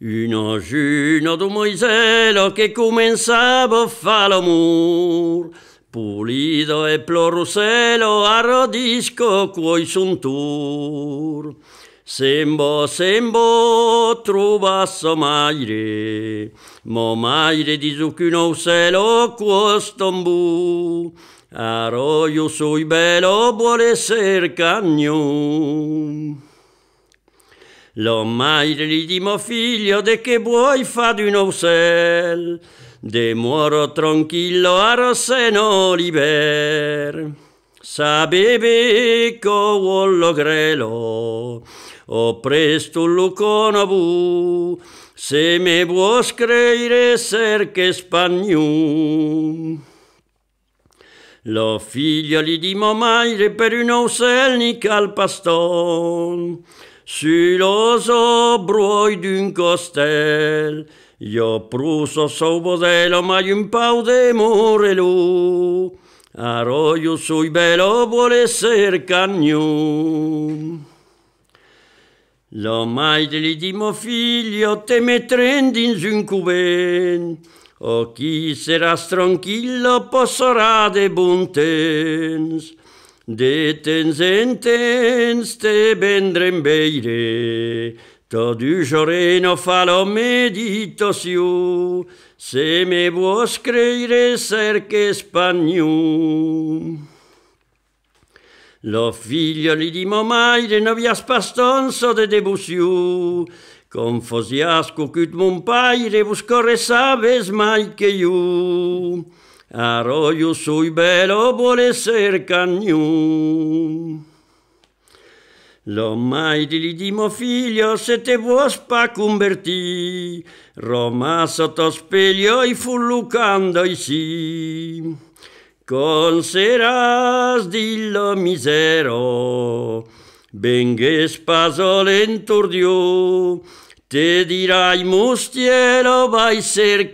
Una cena di Moisello che cominciava a fare l'amore, pulito e ploroselo a rodisco coi suntur. Sembo, sembo, trovasso maire, mo maire di zucchino selo costombu. Arroio sui bello vuole ser cagnon di ridimo figlio de che vuoi fa di un ausel, de muoro tranquillo a Rosseno liber. Sapebe co lo grelo, o presto lucono bu, se me vuoi creire ser che spagnum. Lo figlio li mo maire per un ausel ni al paston, Siloso broi d'un costel, io pruso so bodello, ma un pau de morelu. Arroio sui belo vuole ser cagnum. Lo mai di dimo figlio te trendin in cuben, o chi sarà stronchillo posso de buntens. De tens intenss te vendrem beire, Todujorreno fao meditaditoiu, se me voss creire cerquepaniuu. Lo figlio li dimo mai e no vias paston so de debutiiu, Com fosiasco cut mon pa e vos corresaves mai queiu. arroyo soy velo por ser lo mai di li figlio se te vuos pa converti. Roma sotto y i y si. Con seras, Conseras lo misero, pa' solentur dio te dirai mustiero vai ser